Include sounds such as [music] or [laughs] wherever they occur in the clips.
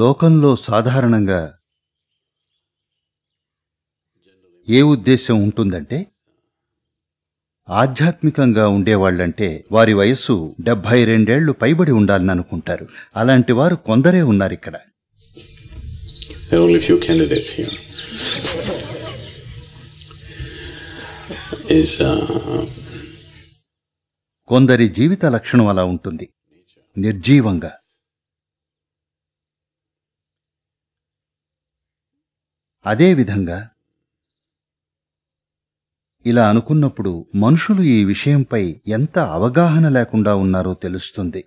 లోకంలో సాధారణంగా ఏ ఉద్దేశం ఉంటుందంటే ఆధ్యాత్మికంగా ఉండేవాళ్లంటే వారి వయస్సు డెబ్బై రెండేళ్లు పైబడి ఉండాలని అనుకుంటారు అలాంటి వారు కొందరే ఉన్నారు ఇక్కడ uh, కొందరి జీవిత లక్షణం అలా ఉంటుంది నిర్జీవంగా అదేవిధంగా ఇలా అనుకున్నప్పుడు మనుషులు ఈ విషయంపై ఎంత అవగాహన లేకుండా ఉన్నారో తెలుస్తుంది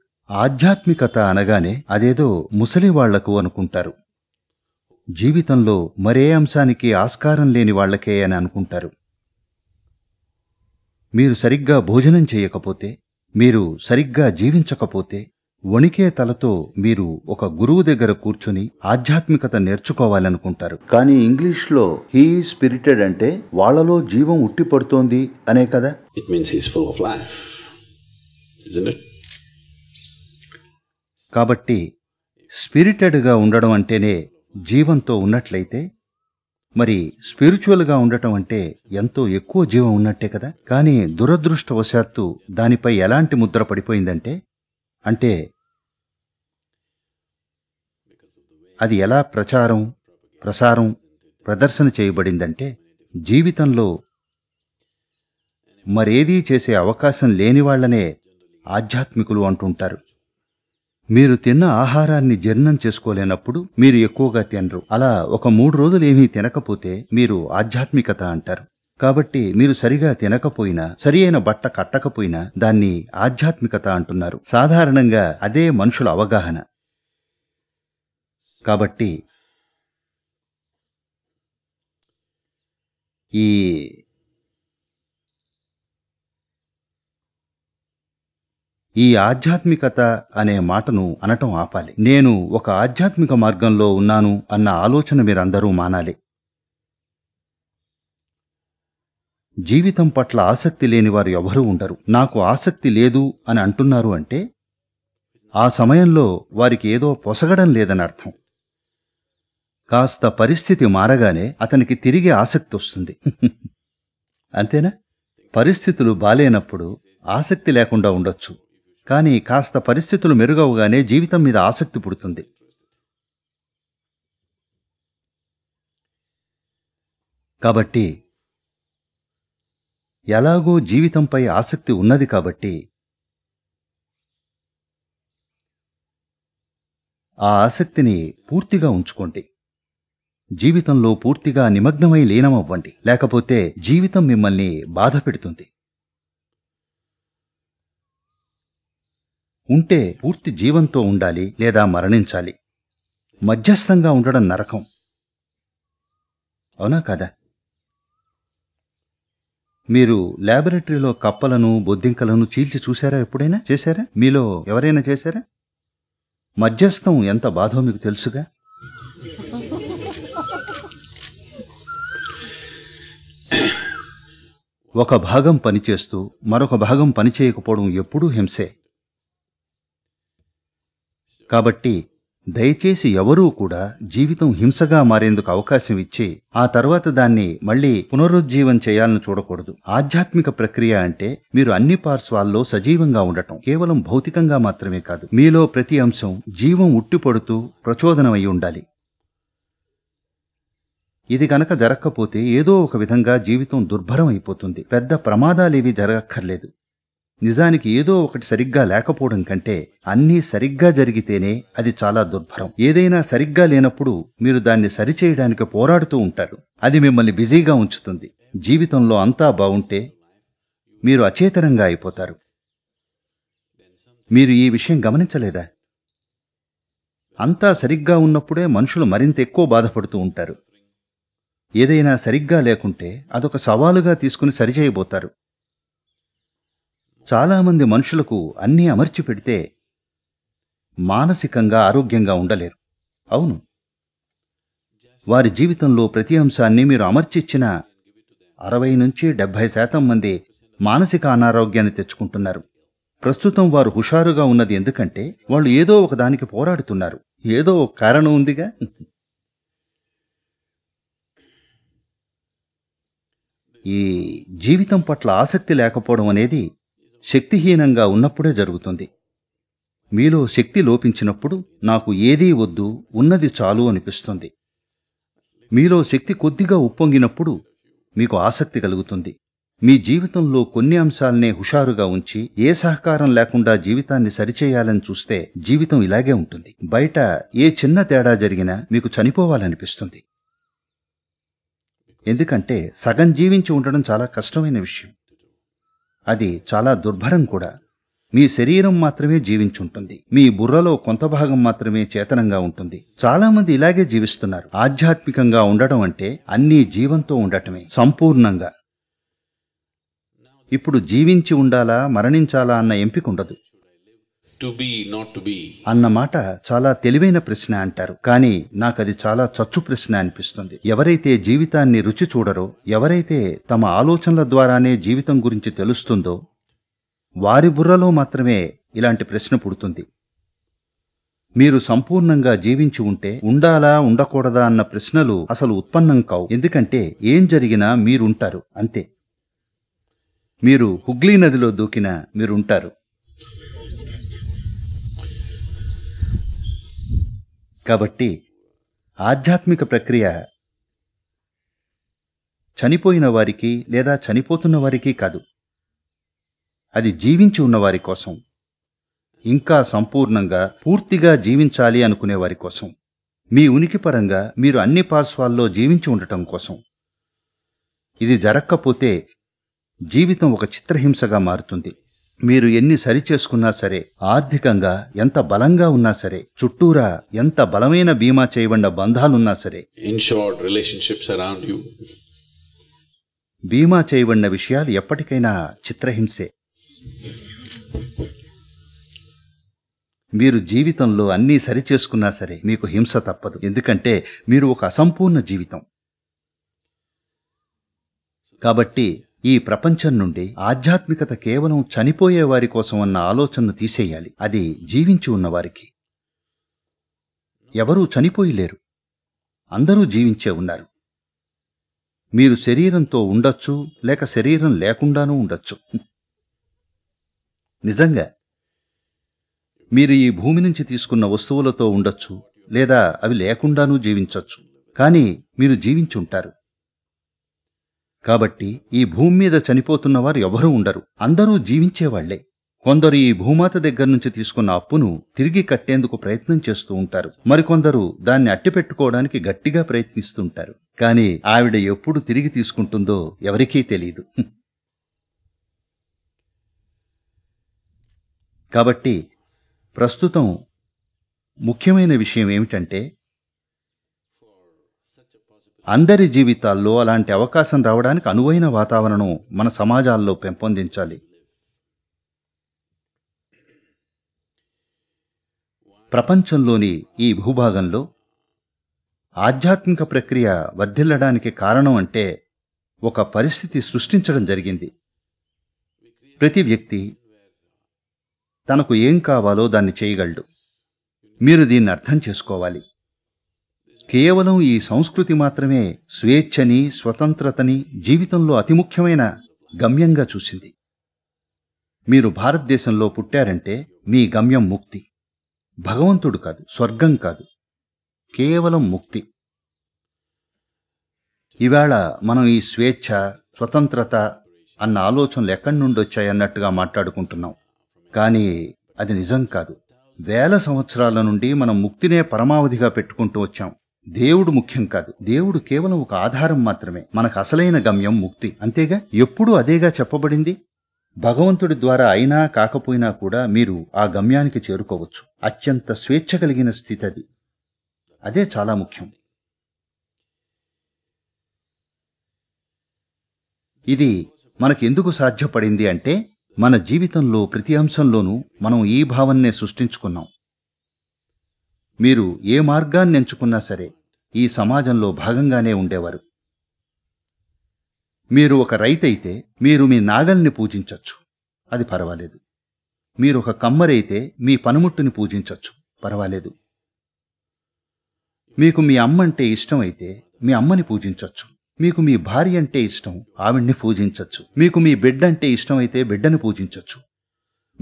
ఆధ్యాత్మికత అనగానే అదేదో ముసలివాళ్లకు అనుకుంటారు జీవితంలో మరే అంశానికి ఆస్కారం లేని వాళ్లకే అని అనుకుంటారు మీరు సరిగ్గా భోజనం చేయకపోతే మీరు సరిగ్గా జీవించకపోతే వణికే తలతో మీరు ఒక గురువు దగ్గర కూర్చుని ఆధ్యాత్మికత నేర్చుకోవాలనుకుంటారు కానీ ఇంగ్లీష్లో హీ స్పిరిటెడ్ అంటే వాళ్ళలో జీవం ఉట్టిపడుతోంది అనే కదా it means he's full of life కాబట్టి స్పిరిటెడ్గా ఉండడం అంటేనే జీవంతో ఉన్నట్లయితే మరి స్పిరిచువల్గా ఉండటం అంటే ఎంతో ఎక్కువ జీవం ఉన్నట్టే కదా కానీ దురదృష్టవశాత్తు దానిపై ఎలాంటి ముద్ర పడిపోయిందంటే అంటే అది ఎలా ప్రచారం ప్రసారం ప్రదర్శన చేయబడిందంటే జీవితంలో మరేదీ చేసే అవకాశం లేని వాళ్లనే ఆధ్యాత్మికులు అంటుంటారు మీరు తిన్న ఆహారాన్ని జీర్ణం చేసుకోలేనప్పుడు మీరు ఎక్కువగా తినరు అలా ఒక మూడు రోజులు ఏమీ తినకపోతే మీరు ఆధ్యాత్మికత అంటారు కాబట్టి మీరు సరిగా తినకపోయినా సరి అయిన బట్ట కట్టకపోయినా దాన్ని ఆధ్యాత్మికత అంటున్నారు సాధారణంగా అదే మనుషుల అవగాహన కాబట్టి ఈ ఈ ఆధ్యాత్మికత అనే మాటను అనటం ఆపాలి నేను ఒక ఆధ్యాత్మిక మార్గంలో ఉన్నాను అన్న ఆలోచన మీరందరూ మానాలి జీవితం పట్ల ఆసక్తి లేని వారు ఎవరూ ఉండరు నాకు ఆసక్తి లేదు అని అంటున్నారు అంటే ఆ సమయంలో వారికి ఏదో పొసగడం లేదని అర్థం కాస్త పరిస్థితి మారగానే అతనికి తిరిగి ఆసక్తి వస్తుంది [laughs] అంతేనా పరిస్థితులు బాలేనప్పుడు ఆసక్తి లేకుండా ఉండొచ్చు కానీ కాస్త పరిస్థితులు మెరుగవగానే జీవితం మీద ఆసక్తి పుడుతుంది కాబట్టి ఎలాగో జీవితంపై ఆసక్తి ఉన్నది కాబట్టి ఆ ఆసక్తిని పూర్తిగా ఉంచుకోండి జీవితంలో పూర్తిగా నిమగ్నమై లీనమవ్వండి లేకపోతే జీవితం మిమ్మల్ని బాధ పెడుతుంది ఉంటే పూర్తి జీవంతో ఉండాలి లేదా మరణించాలి మధ్యస్థంగా ఉండడం నరకం అవునా కదా మీరు లాబొరేటరీలో కప్పలను బొద్దింకలను చీల్చి చూశారా ఎప్పుడైనా చేశారా మీలో ఎవరైనా చేశారా మధ్యస్థం ఎంత బాధో మీకు తెలుసుగా ఒక భాగం పనిచేస్తూ మరొక భాగం పనిచేయకపోవడం ఎప్పుడూ హింసే కాబట్టి దయచేసి ఎవరూ కూడా జీవితం హింసగా మారేందుకు అవకాశం ఇచ్చి ఆ తర్వాత దాన్ని మళ్లీ పునరుజ్జీవం చేయాలని చూడకూడదు ఆధ్యాత్మిక ప్రక్రియ అంటే మీరు అన్ని పార్శ్వాల్లో సజీవంగా ఉండటం కేవలం భౌతికంగా మాత్రమే కాదు మీలో ప్రతి అంశం జీవం ఉట్టిపడుతూ ప్రచోదనమై ఉండాలి ఇది గనక జరగకపోతే ఏదో ఒక విధంగా జీవితం దుర్భరం అయిపోతుంది పెద్ద ప్రమాదాలేవీ జరగక్కర్లేదు నిజానికి ఏదో ఒకటి సరిగ్గా లేకపోవడం కంటే అన్నీ సరిగ్గా జరిగితేనే అది చాలా దుర్భరం ఏదైనా సరిగ్గా లేనప్పుడు మీరు దాన్ని సరిచేయడానికి పోరాడుతూ ఉంటారు అది మిమ్మల్ని బిజీగా ఉంచుతుంది జీవితంలో అంతా బావుంటే మీరు అచేతనంగా అయిపోతారు మీరు ఈ విషయం గమనించలేదా అంతా సరిగ్గా ఉన్నప్పుడే మనుషులు మరింత ఎక్కువ బాధపడుతూ ఉంటారు ఏదైనా సరిగ్గా లేకుంటే అదొక సవాలుగా తీసుకుని సరిచేయబోతారు చాలామంది మనుషులకు అన్నీ అమర్చి పెడితే మానసికంగా ఆరోగ్యంగా ఉండలేరు అవును వారి జీవితంలో ప్రతి అంశాన్ని మీరు అమర్చిచ్చిన అరవై నుంచి డెబ్భై శాతం మంది మానసిక అనారోగ్యాన్ని తెచ్చుకుంటున్నారు ప్రస్తుతం వారు హుషారుగా ఉన్నది ఎందుకంటే వాళ్ళు ఏదో ఒకదానికి పోరాడుతున్నారు ఏదో ఒక కారణం ఉందిగా ఈ జీవితం పట్ల ఆసక్తి లేకపోవడం అనేది శక్తిహీనంగా ఉన్నప్పుడే జరుగుతుంది మీలో శక్తి లోపించినప్పుడు నాకు ఏదీ వద్దు ఉన్నది చాలు అనిపిస్తుంది మీలో శక్తి కొద్దిగా ఉప్పొంగినప్పుడు మీకు ఆసక్తి కలుగుతుంది మీ జీవితంలో కొన్ని అంశాలనే హుషారుగా ఉంచి ఏ సహకారం లేకుండా జీవితాన్ని సరిచేయాలని చూస్తే జీవితం ఇలాగే ఉంటుంది బయట ఏ చిన్న తేడా జరిగినా మీకు చనిపోవాలనిపిస్తుంది ఎందుకంటే సగం జీవించి ఉండడం చాలా కష్టమైన విషయం అది చాలా దుర్భరం కూడా మీ శరీరం మాత్రమే జీవించుంటుంది మీ బుర్రలో కొంత భాగం మాత్రమే చేతనంగా ఉంటుంది చాలా మంది ఇలాగే జీవిస్తున్నారు ఆధ్యాత్మికంగా ఉండటం అంటే అన్నీ జీవంతో ఉండటమే సంపూర్ణంగా ఇప్పుడు జీవించి ఉండాలా మరణించాలా అన్న ఎంపిక ఉండదు to be not to be అన్నమాట చాలా తెలివైన ప్రశ్న అంటారు కానీ నాకు అది చాలా చచ్చు ప్రశ్న అనిపిస్తుంది ఎవరైతే జీవితాన్ని రుచి చూడరో ఎవరైతే తమ ఆలోచనల ద్వారానే జీవితం గురించి తెలుస్తుందో వారి బుర్రలో మాత్రమే ఇలాంటి ప్రశ్న పుడుతుంది మీరు సంపూర్ణంగా జీవించి ఉంటే ఉండాలా ఉండకూడదా అన్న ప్రశ్నలు అసలు ఉత్పన్నం కావు ఎందుకంటే ఏం జరిగినా మీరుంటారు అంతే మీరు హుగ్లీ నదిలో దూకినా మీరుంటారు కాబట్టి ఆధ్యాత్మిక ప్రక్రియ చనిపోయిన వారికి లేదా చనిపోతున్న వారికి కాదు అది జీవించి ఉన్నవారి కోసం ఇంకా సంపూర్ణంగా పూర్తిగా జీవించాలి అనుకునేవారి కోసం మీ ఉనికి పరంగా మీరు అన్ని పార్శ్వాల్లో జీవించి ఉండటం కోసం ఇది జరక్కపోతే జీవితం ఒక చిత్రహింసగా మారుతుంది మీరు ఎన్ని సరిచేసుకున్నా సరే ఆర్థికంగా ఎంత బలంగా ఉన్నా సరే చుట్టూరా ఎంత బలమైన బీమా చేయబడిన బంధాలున్నా సరే ఇన్షార్ట్ రిలేషన్షిప్స్ అరౌండ్ యూ బీమా చేయబడిన విషయాలు ఎప్పటికైనా చిత్రహింసే మీరు జీవితంలో అన్నీ సరిచేసుకున్నా సరే మీకు హింస తప్పదు ఎందుకంటే మీరు ఒక అసంపూర్ణ జీవితం కాబట్టి ఈ ప్రపంచం నుండి ఆధ్యాత్మికత కేవలం చనిపోయే వారి కోసం అన్న ఆలోచనను తీసేయాలి అది జీవించి ఉన్నవారికి ఎవరూ చనిపోయిలేరు అందరూ జీవించే ఉన్నారు మీరు శరీరంతో ఉండొచ్చు లేక శరీరం లేకుండానూ ఉండొచ్చు నిజంగా మీరు ఈ భూమి నుంచి తీసుకున్న వస్తువులతో ఉండొచ్చు లేదా అవి లేకుండానూ జీవించవచ్చు కానీ మీరు జీవించి ఉంటారు కాబట్టి ఈ భూమి మీద చనిపోతున్నవారు ఎవరూ ఉండరు అందరూ జీవించేవాళ్లే కొందరు ఈ భూమాత దగ్గర నుంచి తీసుకున్న అప్పును తిరిగి కట్టేందుకు ప్రయత్నం చేస్తూ ఉంటారు మరికొందరు దాన్ని అట్టిపెట్టుకోవడానికి గట్టిగా ప్రయత్నిస్తుంటారు కానీ ఆవిడ ఎప్పుడు తిరిగి తీసుకుంటుందో ఎవరికీ తెలియదు కాబట్టి ప్రస్తుతం ముఖ్యమైన విషయం ఏమిటంటే అందరి జీవితాల్లో అలాంటి అవకాశం రావడానికి అనువైన వాతావరణం మన సమాజాల్లో పెంపొందించాలి ప్రపంచంలోని ఈ భూభాగంలో ఆధ్యాత్మిక ప్రక్రియ వర్ధిల్లడానికి కారణం అంటే ఒక పరిస్థితి సృష్టించడం జరిగింది ప్రతి వ్యక్తి తనకు ఏం కావాలో దాన్ని చేయగలడు మీరు దీన్ని అర్థం చేసుకోవాలి కేవలం ఈ సంస్కృతి మాత్రమే స్వేచ్ఛని స్వతంత్రతని జీవితంలో అతి ముఖ్యమైన గమ్యంగా చూసింది మీరు భారతదేశంలో పుట్టారంటే మీ గమ్యం ముక్తి భగవంతుడు కాదు స్వర్గం కాదు కేవలం ముక్తి ఇవాళ మనం ఈ స్వేచ్ఛ స్వతంత్రత అన్న ఆలోచనలు ఎక్కడి నుండి వచ్చాయన్నట్టుగా మాట్లాడుకుంటున్నాం కానీ అది నిజం కాదు వేల సంవత్సరాల నుండి మనం ముక్తినే పరమావధిగా పెట్టుకుంటూ వచ్చాం దేవుడు ముఖ్యం కాదు దేవుడు కేవలం ఒక ఆధారం మాత్రమే మనకు అసలైన గమ్యం ముక్తి అంతేగా ఎప్పుడూ అదేగా చెప్పబడింది భగవంతుడి ద్వారా అయినా కాకపోయినా కూడా మీరు ఆ గమ్యానికి చేరుకోవచ్చు అత్యంత స్వేచ్ఛ కలిగిన స్థితి అది అదే చాలా ముఖ్యం ఇది మనకెందుకు సాధ్యపడింది అంటే మన జీవితంలో ప్రతి అంశంలోనూ మనం ఈ భావన్నే సృష్టించుకున్నాం మీరు ఏ మార్గాన్ని ఎంచుకున్నా సరే ఈ సమాజంలో భాగంగానే ఉండేవారు మీరు ఒక రైతైతే మీరు మీ నాగల్ని పూజించవచ్చు అది పర్వాలేదు మీరు ఒక కమ్మరైతే మీ పనిముట్టుని పూజించవచ్చు పర్వాలేదు మీకు మీ అమ్మంటే ఇష్టం అయితే మీ అమ్మని పూజించవచ్చు మీకు మీ భార్య అంటే ఇష్టం ఆవిడ్ని పూజించవచ్చు మీకు మీ బిడ్డ అంటే ఇష్టం అయితే బిడ్డని పూజించవచ్చు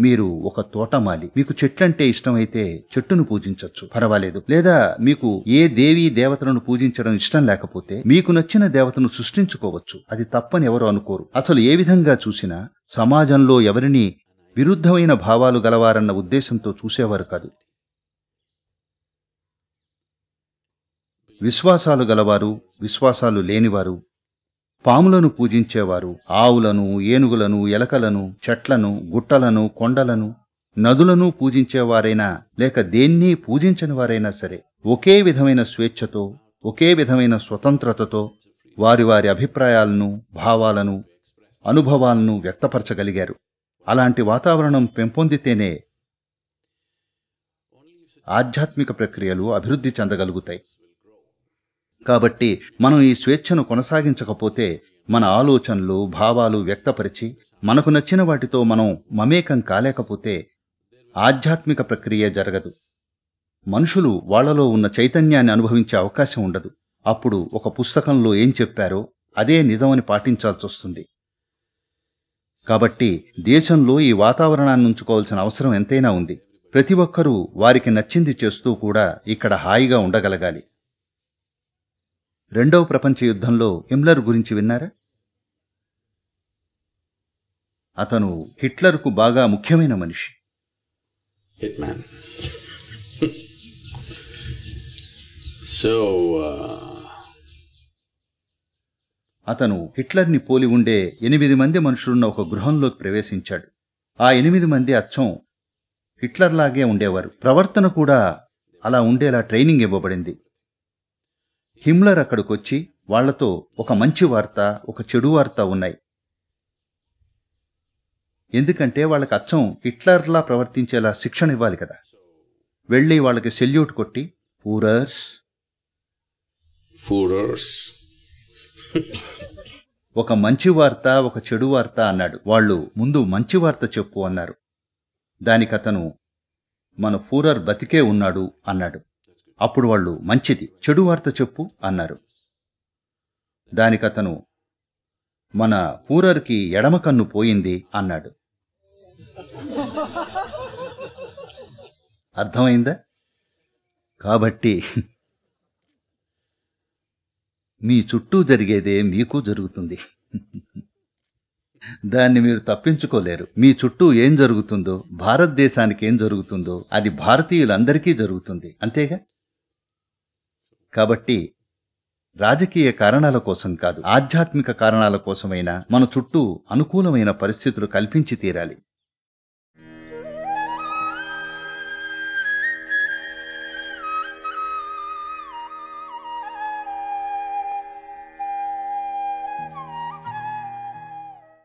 మీరు ఒక తోటమాలి మీకు చెట్లంటే ఇష్టమైతే చెట్టును పూజించవచ్చు పర్వాలేదు లేదా మీకు ఏ దేవి దేవతలను పూజించడం ఇష్టం లేకపోతే మీకు నచ్చిన దేవతను సృష్టించుకోవచ్చు అది తప్పని ఎవరు అనుకోరు అసలు ఏ విధంగా చూసినా సమాజంలో ఎవరిని విరుద్ధమైన భావాలు గలవారన్న ఉద్దేశంతో చూసేవారు కాదు విశ్వాసాలు గలవారు విశ్వాసాలు లేనివారు పాములను పూజించేవారు ఆవులను ఏనుగులను ఎలకలను చెట్లను గుట్టలను కొండలను నదులను పూజించేవారైనా లేక దేన్ని పూజించని వారైనా సరే ఒకే విధమైన స్వేచ్ఛతో ఒకే విధమైన స్వతంత్రతతో వారి వారి అభిప్రాయాలను భావాలను అనుభవాలను వ్యక్తపరచగలిగారు అలాంటి వాతావరణం పెంపొందితేనే ఆధ్యాత్మిక ప్రక్రియలు అభివృద్ధి చెందగలుగుతాయి కాబట్టి మనం ఈ స్వేచ్ఛను కొనసాగించకపోతే మన ఆలోచనలు భావాలు వ్యక్తపరిచి మనకు నచ్చిన వాటితో మనం మమేకం కాలేకపోతే ఆధ్యాత్మిక ప్రక్రియ జరగదు మనుషులు వాళ్లలో ఉన్న చైతన్యాన్ని అనుభవించే అవకాశం ఉండదు అప్పుడు ఒక పుస్తకంలో ఏం చెప్పారో అదే నిజమని పాటించాల్సొస్తుంది కాబట్టి దేశంలో ఈ వాతావరణాన్ని ఉంచుకోవాల్సిన అవసరం ఎంతైనా ఉంది ప్రతి ఒక్కరూ వారికి నచ్చింది చేస్తూ కూడా ఇక్కడ హాయిగా ఉండగలగాలి రెండవ ప్రపంచ యుద్ధంలో హిమ్లర్ గురించి విన్నారా అతను హిట్లర్కు బాగా ముఖ్యమైన మనిషి సో అతను హిట్లర్ని పోలి ఉండే ఎనిమిది మంది మనుషులున్న ఒక గృహంలోకి ప్రవేశించాడు ఆ ఎనిమిది మంది అచ్చం హిట్లర్లాగే ఉండేవారు ప్రవర్తన కూడా అలా ఉండేలా ట్రైనింగ్ ఇవ్వబడింది హిమ్లర్ అక్కడికొచ్చి వాళ్లతో ఒక మంచి వార్త ఒక చెడు వార్త ఉన్నాయి ఎందుకంటే వాళ్ళకి అచ్చం హిట్లర్లా ప్రవర్తించేలా శిక్షణ ఇవ్వాలి కదా వెళ్ళి వాళ్ళకి సెల్యూట్ కొట్టి ఫూరర్స్ ఫూరర్స్ ఒక మంచి వార్త ఒక చెడు వార్త అన్నాడు వాళ్ళు ముందు మంచి వార్త చెప్పు అన్నారు దానికతను మన ఫూరర్ బతికే ఉన్నాడు అన్నాడు అప్పుడు వాళ్ళు మంచిది చెడు వార్త చెప్పు అన్నారు దానికతను మన పూరర్కి ఎడమ కన్ను పోయింది అన్నాడు అర్థమైందా కాబట్టి మీ చుట్టూ జరిగేదే మీకు జరుగుతుంది దాన్ని మీరు తప్పించుకోలేరు మీ చుట్టూ ఏం జరుగుతుందో భారతదేశానికి ఏం జరుగుతుందో అది భారతీయులందరికీ జరుగుతుంది అంతేగా కాబట్టి రాజకీయ కారణాల కోసం కాదు ఆధ్యాత్మిక కారణాల కోసమైనా మన చుట్టూ అనుకూలమైన పరిస్థితులు కల్పించి తీరాలి